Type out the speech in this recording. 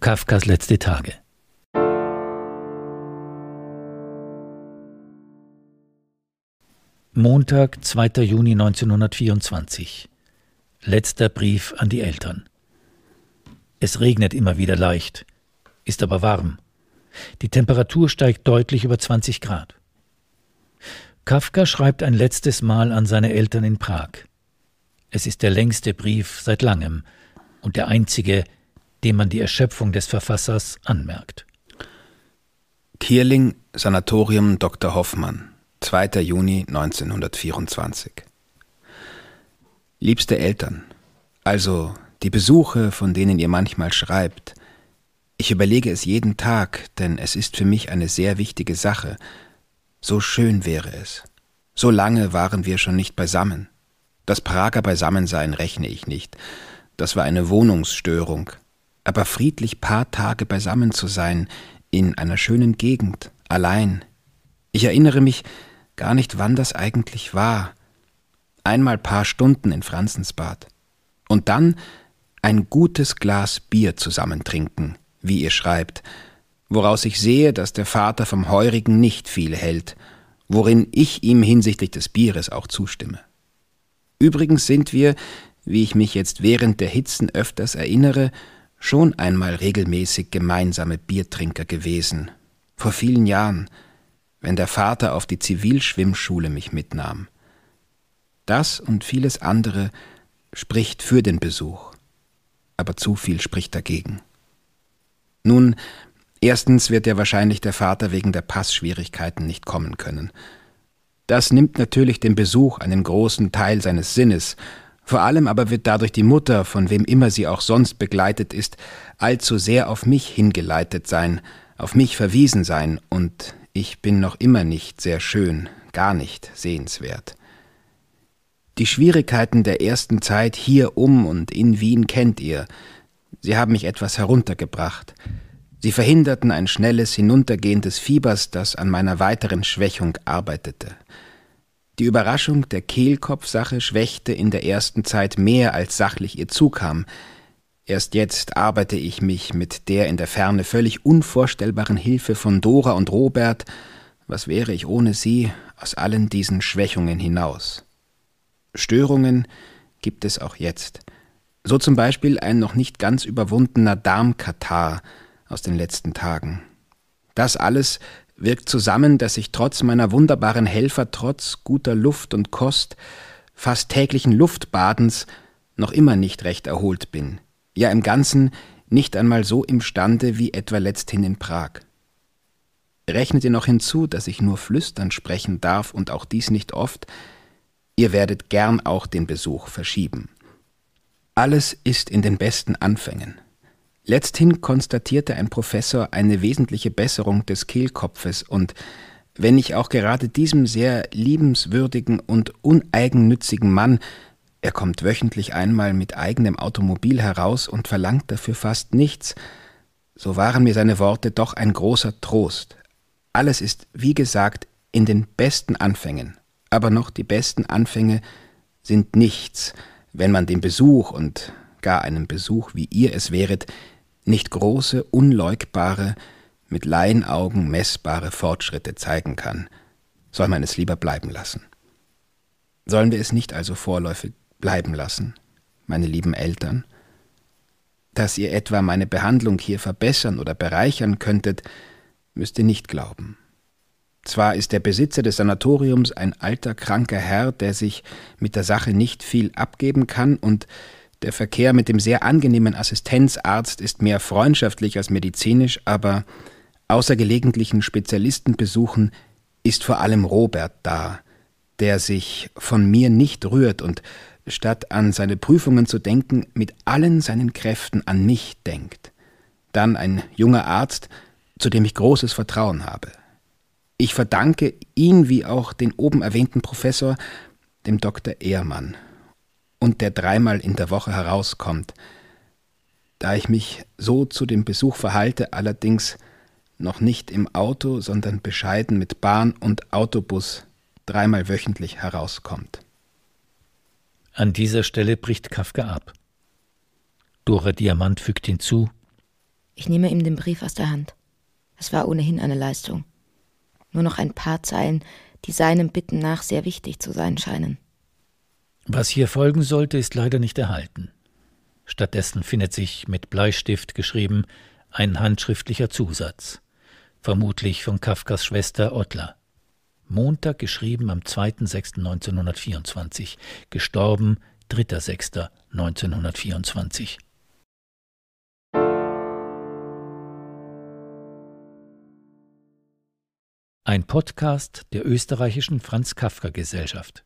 Kafkas letzte Tage. Montag, 2. Juni 1924. Letzter Brief an die Eltern. Es regnet immer wieder leicht, ist aber warm. Die Temperatur steigt deutlich über 20 Grad. Kafka schreibt ein letztes Mal an seine Eltern in Prag. Es ist der längste Brief seit langem und der einzige, dem man die Erschöpfung des Verfassers anmerkt. Kierling, Sanatorium Dr. Hoffmann, 2. Juni 1924. Liebste Eltern, also die Besuche, von denen ihr manchmal schreibt, ich überlege es jeden Tag, denn es ist für mich eine sehr wichtige Sache. So schön wäre es. So lange waren wir schon nicht beisammen. Das Prager Beisammensein rechne ich nicht. Das war eine Wohnungsstörung, aber friedlich paar Tage beisammen zu sein, in einer schönen Gegend, allein. Ich erinnere mich gar nicht, wann das eigentlich war. Einmal paar Stunden in Franzensbad. Und dann ein gutes Glas Bier zusammentrinken, wie ihr schreibt, woraus ich sehe, dass der Vater vom Heurigen nicht viel hält, worin ich ihm hinsichtlich des Bieres auch zustimme. Übrigens sind wir, wie ich mich jetzt während der Hitzen öfters erinnere, schon einmal regelmäßig gemeinsame Biertrinker gewesen, vor vielen Jahren, wenn der Vater auf die Zivilschwimmschule mich mitnahm. Das und vieles andere spricht für den Besuch, aber zu viel spricht dagegen. Nun, erstens wird ja wahrscheinlich der Vater wegen der Passschwierigkeiten nicht kommen können. Das nimmt natürlich dem Besuch einen großen Teil seines Sinnes vor allem aber wird dadurch die Mutter, von wem immer sie auch sonst begleitet ist, allzu sehr auf mich hingeleitet sein, auf mich verwiesen sein, und ich bin noch immer nicht sehr schön, gar nicht sehenswert. Die Schwierigkeiten der ersten Zeit hier um und in Wien kennt ihr. Sie haben mich etwas heruntergebracht. Sie verhinderten ein schnelles, Hinuntergehen des Fiebers, das an meiner weiteren Schwächung arbeitete. Die Überraschung der Kehlkopfsache schwächte in der ersten Zeit mehr, als sachlich ihr zukam. Erst jetzt arbeite ich mich mit der in der Ferne völlig unvorstellbaren Hilfe von Dora und Robert, was wäre ich ohne sie, aus allen diesen Schwächungen hinaus. Störungen gibt es auch jetzt. So zum Beispiel ein noch nicht ganz überwundener Darmkatar aus den letzten Tagen. Das alles wirkt zusammen, dass ich trotz meiner wunderbaren Helfer, trotz guter Luft und Kost, fast täglichen Luftbadens, noch immer nicht recht erholt bin. Ja, im Ganzen nicht einmal so imstande wie etwa letzthin in Prag. Rechnet ihr noch hinzu, dass ich nur flüstern sprechen darf und auch dies nicht oft, ihr werdet gern auch den Besuch verschieben. Alles ist in den besten Anfängen. Letzthin konstatierte ein Professor eine wesentliche Besserung des Kehlkopfes und wenn ich auch gerade diesem sehr liebenswürdigen und uneigennützigen Mann, er kommt wöchentlich einmal mit eigenem Automobil heraus und verlangt dafür fast nichts, so waren mir seine Worte doch ein großer Trost. Alles ist, wie gesagt, in den besten Anfängen, aber noch die besten Anfänge sind nichts, wenn man den Besuch und gar einen Besuch, wie ihr es wäret, nicht große, unleugbare, mit Laienaugen messbare Fortschritte zeigen kann, soll man es lieber bleiben lassen. Sollen wir es nicht also vorläufig bleiben lassen, meine lieben Eltern? Dass ihr etwa meine Behandlung hier verbessern oder bereichern könntet, müsst ihr nicht glauben. Zwar ist der Besitzer des Sanatoriums ein alter, kranker Herr, der sich mit der Sache nicht viel abgeben kann und der Verkehr mit dem sehr angenehmen Assistenzarzt ist mehr freundschaftlich als medizinisch, aber außer gelegentlichen Spezialistenbesuchen ist vor allem Robert da, der sich von mir nicht rührt und statt an seine Prüfungen zu denken, mit allen seinen Kräften an mich denkt. Dann ein junger Arzt, zu dem ich großes Vertrauen habe. Ich verdanke ihn wie auch den oben erwähnten Professor, dem Dr. Ehrmann, und der dreimal in der Woche herauskommt. Da ich mich so zu dem Besuch verhalte, allerdings noch nicht im Auto, sondern bescheiden mit Bahn und Autobus dreimal wöchentlich herauskommt. An dieser Stelle bricht Kafka ab. Dora Diamant fügt hinzu. Ich nehme ihm den Brief aus der Hand. Es war ohnehin eine Leistung. Nur noch ein paar Zeilen, die seinem Bitten nach sehr wichtig zu sein scheinen. Was hier folgen sollte, ist leider nicht erhalten. Stattdessen findet sich mit Bleistift geschrieben ein handschriftlicher Zusatz, vermutlich von Kafkas Schwester Ottler. Montag geschrieben am 2.6.1924, gestorben 3.6.1924. Ein Podcast der österreichischen Franz Kafka Gesellschaft.